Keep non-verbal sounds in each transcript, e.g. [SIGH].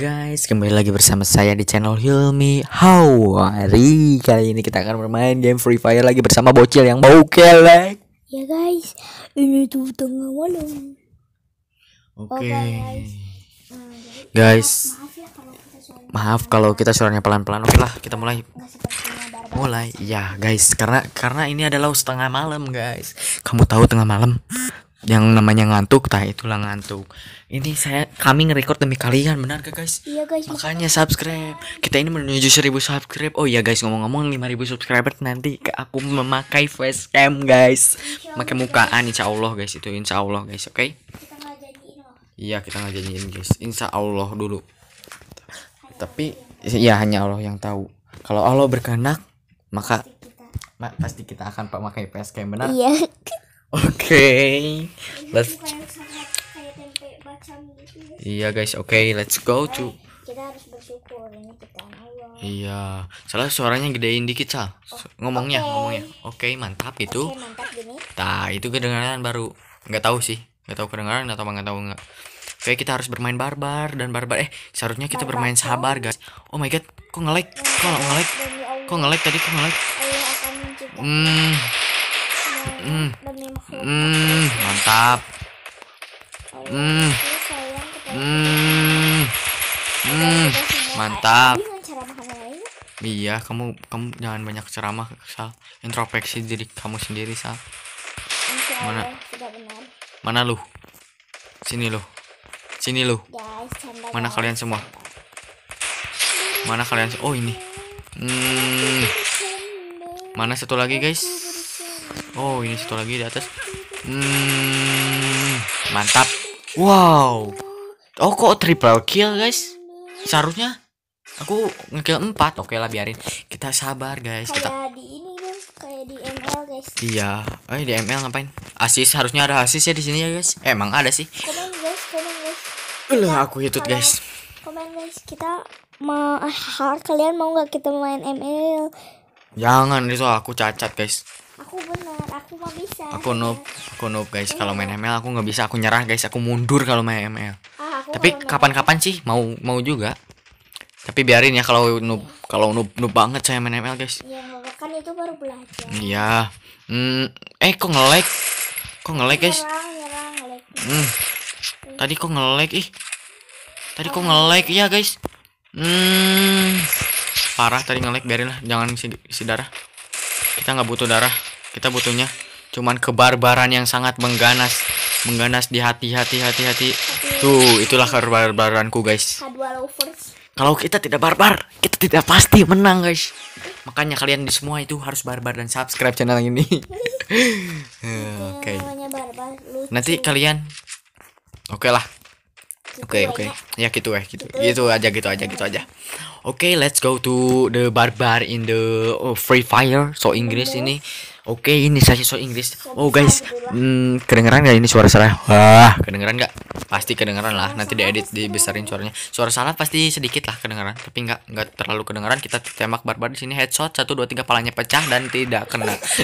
guys, kembali lagi bersama saya di channel Hilmi How kali ini kita akan bermain game Free Fire lagi bersama bocil yang bau kelek Ya guys, ini tuh tengah malam Oke Guys, guys ya maaf, kalau kita suaranya pelan-pelan Oke lah, kita mulai Mulai, ya guys, karena karena ini adalah setengah malam guys Kamu tahu tengah malam yang namanya ngantuk tah itulah ngantuk ini saya kami ngerekord demi kalian benar gak guys iya guys makanya subscribe kita ini menuju 1000 subscribe oh iya guys ngomong-ngomong 5000 subscriber nanti aku memakai facecam guys pakai mukaan insya Allah guys itu insya Allah guys oke okay? iya kita nggak janjiin guys insya Allah dulu tapi ya hanya Allah yang tahu kalau Allah berkehendak maka pasti kita akan pakai facecam benar iya [LAUGHS] Oke, let's. Gitu ya. Iya guys, oke let's go to. Iya, salah suaranya gedein dikit sal. Oh, ngomongnya, ngomongnya. Oke mantap itu. Okay, Nah itu kedengaran baru. Nggak tahu sih, nggak tahu kedengaran atau nggak tahu nggak. Oke kita harus bermain barbar dan barbar. Eh seharusnya kita bermain sabar guys. Oh my god, kok ngelag? kok ngelag? kok ngelag tadi kok ngelag? Hmm. Hmm. hmm. mantap hmm. hmm. hmm mantap iya kamu kamu jangan banyak ceramah sal introspeksi diri kamu sendiri sal mana mana lu sini lu sini lu mana kalian semua mana kalian oh ini mana satu lagi guys oh ini satu lagi di atas hmm, mantap wow oh kok triple kill guys seharusnya aku ngekill 4 oke lah biarin kita sabar guys kayak kita di ini guys kayak di ML guys iya eh di ML ngapain asis harusnya ada asis ya di sini ya guys eh, emang ada sih komen guys komen guys lah aku hitut guys komen guys kita mau ah, kalian mau nggak kita main ML jangan itu aku cacat guys aku bener aku nggak bisa aku noob aku noob guys kalau main ML aku nggak bisa aku nyerah guys aku mundur kalau main ML ah, tapi kapan-kapan sih mau mau juga tapi biarin ya kalau noob kalau noob noob banget saya main ML guys iya kan itu baru belajar iya hmm, eh kok ngelag kok ngelag guys hmm. Iya. tadi kok ngelag ih tadi kok ngelag ya guys hmm parah tadi ngelag biarin lah jangan si si darah kita nggak butuh darah kita butuhnya cuman kebarbaran yang sangat mengganas mengganas di hati hati hati hati tuh itulah kebarbaranku guys kalau kita tidak barbar kita tidak pasti menang guys makanya kalian di semua itu harus barbar dan subscribe channel ini [LAUGHS] iya, eh, oke okay. nanti kalian oke okay lah gitu oke okay, oke okay. ya gitu eh gitu. gitu gitu aja gitu aja gitu aja oke okay, let's go to the barbar in the oh, free fire so Inggris ini Oke, okay, ini saya so Inggris. Oh guys, hmm, kedengeran nggak ini suara saya? Wah, kedengeran gak? Pasti kedengeran lah. Nanti diedit dibesarin suaranya. Suara salah pasti sedikit lah kedengeran, tapi nggak nggak terlalu kedengeran. Kita tembak barbar di sini headshot satu dua tiga palanya pecah dan tidak kena. [LAUGHS] Oke,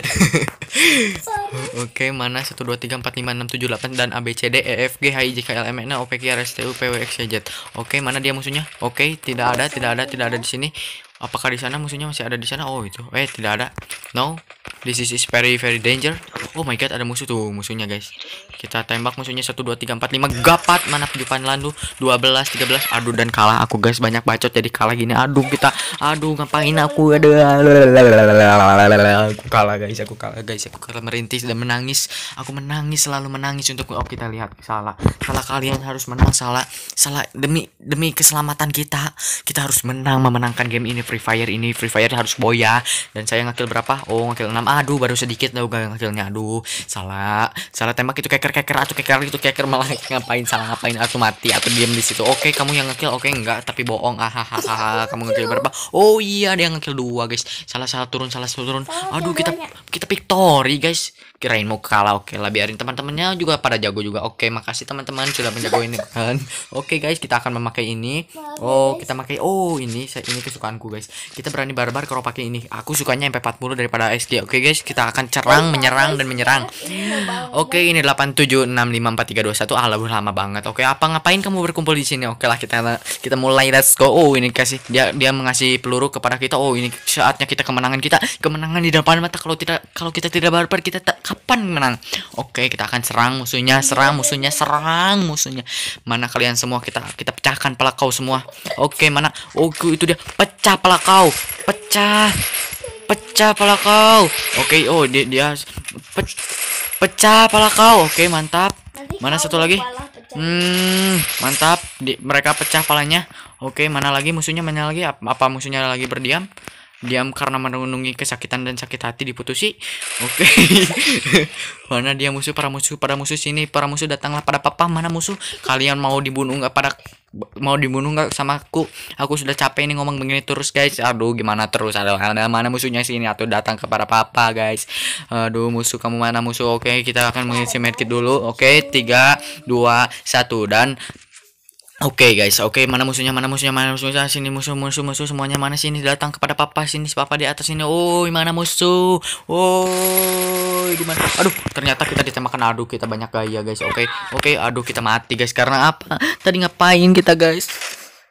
okay, mana satu dua tiga empat lima enam tujuh delapan dan ABCD B C D E F G H I J K L M N O P Q R S T U P W X Y Z. Oke, okay, mana dia musuhnya? Oke, okay, tidak ada, tidak ada, tidak ada di sini. Apakah di sana musuhnya masih ada di sana? Oh itu. Eh tidak ada. No. This is, very very danger. Oh my god, ada musuh tuh musuhnya guys. Kita tembak musuhnya 1 2 3 4 5 gapat mana kehidupan landu 12 13. Aduh dan kalah aku guys, banyak bacot jadi kalah gini. Aduh kita aduh ngapain aku ada aku kalah guys, aku kalah guys, aku kalah merintis dan menangis. Aku menangis selalu menangis untuk oh kita lihat salah. Salah kalian harus menang salah. Salah demi demi keselamatan kita. Kita harus menang memenangkan game ini Free Fire ini. Free Fire harus boya dan saya ngakil berapa? Oh, ngakil 6. Aduh baru sedikit gak ngakilnya. Aduh salah salah tembak itu keker keker atau keker itu keker malah [LAUGHS] ngapain salah ngapain atau mati atau diam di situ oke kamu yang ngekill oke nggak enggak tapi bohong ah [LAUGHS] kamu ngekill berapa oh iya ada yang ngekill dua guys salah salah turun salah salah turun aduh kita kita victory guys kirain mau kalah oke lah biarin teman-temannya juga pada jago juga oke makasih teman-teman sudah menjago ini kan [LAUGHS] oke guys kita akan memakai ini oh kita pakai oh ini ini kesukaanku guys kita berani barbar kalau pakai ini aku sukanya MP40 daripada SG oke guys kita akan cerang oh, menyerang dan menyerang menyerang. Oke, ini 87654321. Ah, lebih lama banget. Oke, apa ngapain kamu berkumpul di sini? Oke lah, kita kita mulai let's go. Oh, ini kasih dia dia mengasih peluru kepada kita. Oh, ini saatnya kita kemenangan kita. Kemenangan di depan mata kalau tidak kalau kita tidak barbar kita tak, kapan menang? Oke, kita akan serang musuhnya, serang musuhnya, serang musuhnya. Mana kalian semua kita kita pecahkan pelakau semua. Oke, mana? Oke, itu dia. Pecah pelakau. Pecah pecah pala kau oke okay, oh dia dia pe, pecah pala kau oke okay, mantap Nanti mana satu lagi hmm mantap di, mereka pecah palanya oke okay, mana lagi musuhnya mana lagi apa, apa musuhnya lagi berdiam diam karena menunggungi kesakitan dan sakit hati diputusi oke okay. [LAUGHS] mana dia musuh para musuh para musuh sini para musuh datanglah pada papa mana musuh kalian mau dibunuh nggak pada mau dibunuh nggak sama aku aku sudah capek ini ngomong begini terus guys aduh gimana terus ada ada mana musuhnya sini atau datang kepada papa guys aduh musuh kamu mana musuh oke okay, kita akan mengisi medkit dulu oke okay, tiga dua satu dan Oke okay, guys, oke okay, mana musuhnya, mana musuhnya, mana musuhnya, sini musuh, musuh, musuh semuanya mana sini datang kepada papa sini, papa di atas sini, oh mana musuh, oh gimana? Aduh, ternyata kita ditembakkan, aduh kita banyak gaya guys, oke, okay, oke, okay, aduh kita mati guys karena apa? Tadi ngapain kita guys?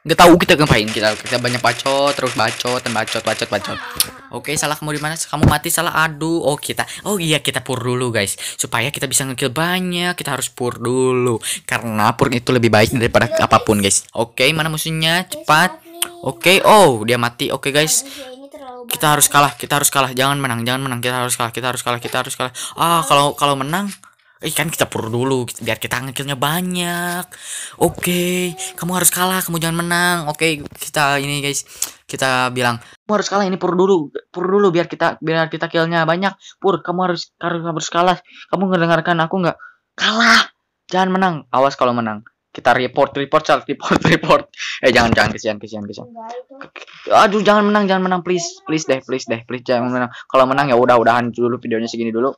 Gak tahu kita ngapain kita, kita banyak bacot, terus bacot, dan bacot, bacot, bacot. Oke, okay, salah kamu di mana? Kamu mati salah. Aduh, oh kita. Oh iya, kita pur dulu, guys. Supaya kita bisa ngekill banyak, kita harus pur dulu. Karena pur itu lebih baik daripada apapun, guys. Oke, okay, mana musuhnya? Cepat. Oke, okay. oh dia mati. Oke, okay, guys kita harus kalah kita harus kalah jangan menang jangan menang kita harus kalah kita harus kalah kita harus kalah ah kalau kalau menang Eh kan kita pur dulu biar kita ngekillnya banyak. Oke, okay. kamu harus kalah, kamu jangan menang. Oke, okay, kita ini guys, kita bilang kamu harus kalah ini pur dulu, pur dulu biar kita biar kita killnya banyak. Pur, kamu harus harus harus kalah. Kamu mendengarkan aku nggak? Kalah, jangan menang. Awas kalau menang kita report report Charles report [LAUGHS] report eh jangan jangan kesian kesian kesian aduh jangan menang jangan menang please please deh please deh please jangan menang kalau menang ya udah udahan dulu videonya segini dulu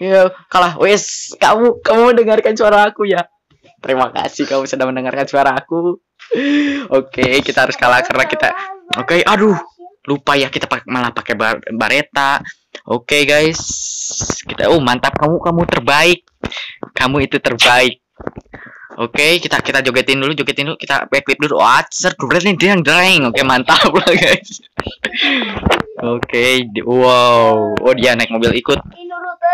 ya kalah. Wes, kamu kamu mendengarkan suara aku ya. Terima kasih kamu sudah mendengarkan suara aku. [LAUGHS] Oke, okay, kita harus kalah karena kita Oke, okay, aduh. Lupa ya kita malah pakai bar bareta. Oke, okay, guys. Kita oh mantap kamu kamu terbaik. Kamu itu terbaik. Oke, okay, kita kita jogetin dulu, jogetin dulu, kita backflip dulu. Wah, oh, seru nih dia yang Oke, mantap lah guys. [LAUGHS] Oke, okay, wow. Oh dia naik mobil ikut.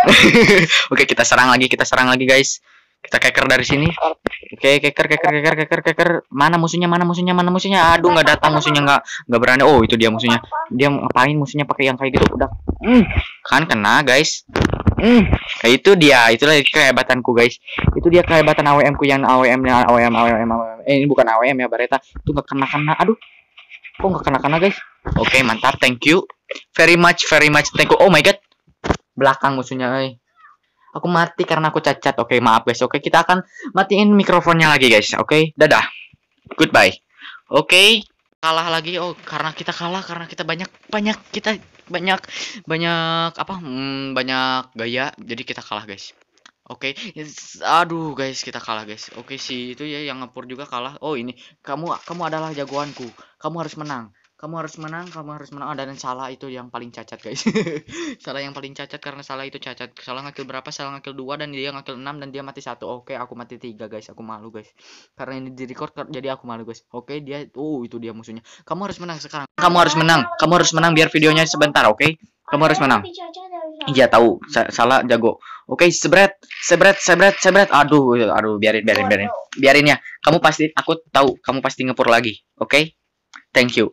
[LAUGHS] Oke, kita serang lagi, kita serang lagi, guys. Kita keker dari sini. Oke, keker, keker, keker, keker, keker. Mana musuhnya? Mana musuhnya? Mana musuhnya? Aduh, nggak datang musuhnya, nggak nggak berani. Oh, itu dia musuhnya. Dia ngapain musuhnya pakai yang kayak gitu? Udah. Mm. Kan kena, guys. Mm. Nah, itu dia, itulah kehebatanku, guys. Itu dia kehebatan AWM yang AWM yang AWM AWM AWM. Eh, ini bukan AWM ya, Bareta. Itu nggak kena-kena. Aduh. Kok nggak kena-kena, guys? Oke, mantap. Thank you. Very much, very much. Thank you. Oh my god belakang musuhnya eh aku mati karena aku cacat oke okay, maaf guys oke okay, kita akan matiin mikrofonnya lagi guys oke okay? dadah goodbye oke okay, kalah lagi oh karena kita kalah karena kita banyak banyak kita banyak banyak apa hmm, banyak gaya jadi kita kalah guys Oke, okay. aduh guys kita kalah guys. Oke okay, si itu ya yang ngepur juga kalah. Oh ini kamu kamu adalah jagoanku. Kamu harus menang kamu harus menang kamu harus menang oh, dan salah itu yang paling cacat guys [LAUGHS] salah yang paling cacat karena salah itu cacat salah ngakil berapa salah ngakil dua dan dia ngakil enam dan dia mati satu oke aku mati tiga guys aku malu guys karena ini di record jadi aku malu guys oke okay, dia oh itu dia musuhnya kamu harus menang sekarang kamu harus menang kamu harus menang biar videonya sebentar oke kamu harus menang iya tahu salah jago oke okay, sebret sebret sebret sebret aduh aduh biarin biarin biarin biarin ya kamu pasti aku tahu kamu pasti ngepur lagi oke okay? Thank you.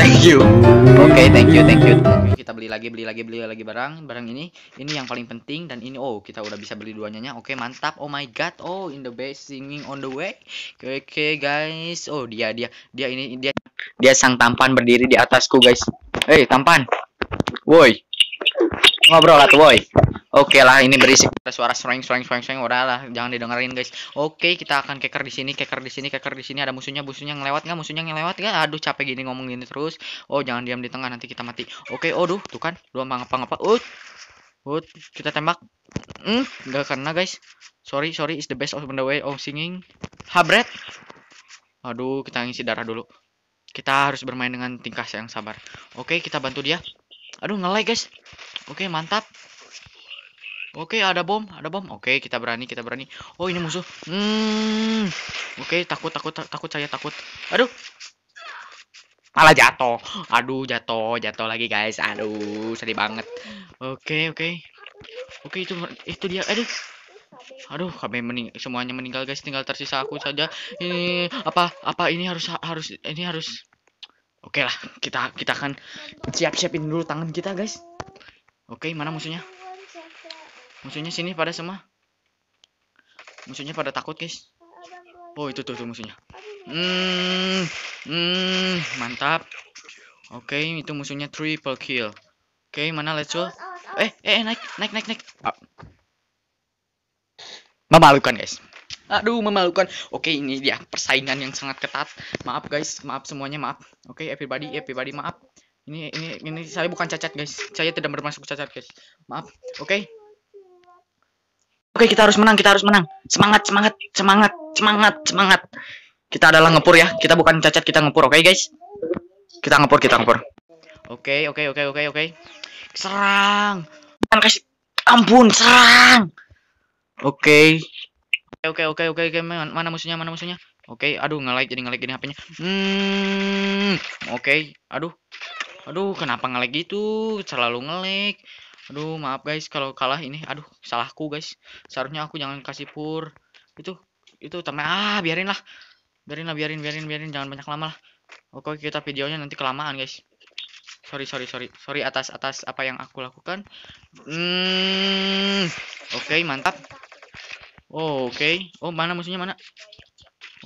Thank you Oke, okay, thank you, thank you. Kita beli lagi, beli lagi, beli lagi barang. Barang ini, ini yang paling penting dan ini oh, kita udah bisa beli duanya nya. Oke, okay, mantap. Oh my god. Oh, in the best singing on the way. Oke, okay, guys. Oh, dia dia dia ini dia dia sang tampan berdiri di atasku, guys. Eh, hey, tampan. Woi. Ngobrol atuh woi. Oke okay lah, ini berisik suara sweng sweng sweng sweng udah lah, jangan didengerin guys. Oke, okay, kita akan keker di sini, keker di sini, keker di sini. Ada musuhnya, musuhnya ngelewat nggak? Musuhnya ngelewat nggak? Aduh, capek gini ngomong gini terus. Oh, jangan diam di tengah, nanti kita mati. Oke, okay, oh duh, tuh kan, dua apa ngapa. Uh, uh, kita tembak. Hmm, nggak kena guys. Sorry, sorry, is the best of the way of singing. Habret. Aduh, kita ngisi darah dulu. Kita harus bermain dengan tingkah yang sabar. Oke, okay, kita bantu dia. Aduh, ngelay, guys. Oke, okay, mantap. Oke, okay, ada bom, ada bom. Oke, okay, kita berani, kita berani. Oh, ini musuh. Hmm. Oke, okay, takut, takut, takut saya takut. Aduh. Malah jatuh. Aduh, jatuh, jatuh lagi, guys. Aduh, sedih banget. Oke, oke. Oke, itu itu dia. Aduh. Aduh, kami mening semuanya meninggal, guys. Tinggal tersisa aku saja. Ini apa? Apa ini harus harus ini harus Oke okay lah, kita kita akan siap-siapin dulu tangan kita, guys. Oke, okay, mana musuhnya? Musuhnya sini pada semua. Musuhnya pada takut, guys. Oh, itu tuh, tuh musuhnya. Hmm, hmm, mantap. Oke, okay, itu musuhnya triple kill. Oke, okay, mana let's go. Eh, eh, naik, naik, naik, naik. Ah. Memalukan, guys. Aduh, memalukan. Oke, okay, ini dia persaingan yang sangat ketat. Maaf, guys. Maaf semuanya, maaf. Oke, okay, everybody, everybody, maaf. Ini, ini, ini saya bukan cacat, guys. Saya tidak bermaksud cacat, guys. Maaf. Oke. Okay. Oke, kita harus menang, kita harus menang. Semangat, semangat, semangat, semangat, semangat. Kita adalah ngepur ya. Kita bukan cacat, kita ngepur, oke guys? Kita ngepur, kita ngepur. Oke, oke, oke, oke, oke. Serang. Bukan kasih ampun, serang. Oke. Oke, oke, oke, oke, oke. Mana musuhnya? Mana musuhnya? Oke, aduh nge like jadi nge like gini HP-nya. Hmm. Oke, aduh. Aduh, kenapa nge like gitu? Selalu nge like aduh maaf guys kalau kalah ini aduh salahku guys seharusnya aku jangan kasih pur itu itu teman ah biarin lah biarin lah biarin biarin biarin jangan banyak lama lah oke kita videonya nanti kelamaan guys sorry sorry sorry sorry atas atas apa yang aku lakukan hmm oke okay, mantap oh, oke okay. oh mana musuhnya mana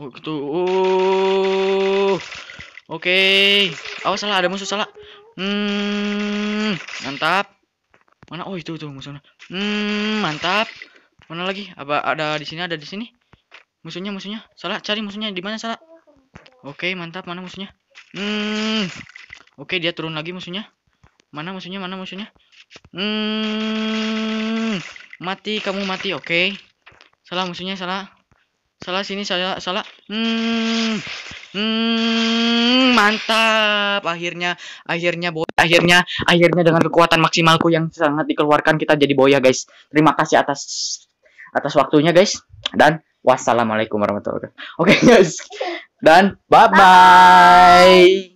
oh itu oh uh, oke okay. oh salah ada musuh salah hmm mantap Mana? Oh, itu tuh musuhnya. Hmm, mantap. Mana lagi? Apa ada di sini? Ada di sini. Musuhnya, musuhnya. Salah, cari musuhnya di mana, salah. Oke, mantap. Mana musuhnya? Hmm. Oke, dia turun lagi musuhnya. Mana musuhnya? Mana musuhnya? Hmm. Mati, kamu mati. Oke. Salah musuhnya, salah. Salah sini, salah, salah. Hmm. Hmm mantap. Akhirnya akhirnya boy akhirnya akhirnya dengan kekuatan maksimalku yang sangat dikeluarkan kita jadi boya ya, guys. Terima kasih atas atas waktunya guys dan wassalamualaikum warahmatullahi wabarakatuh. Oke okay, guys. Dan bye bye. bye.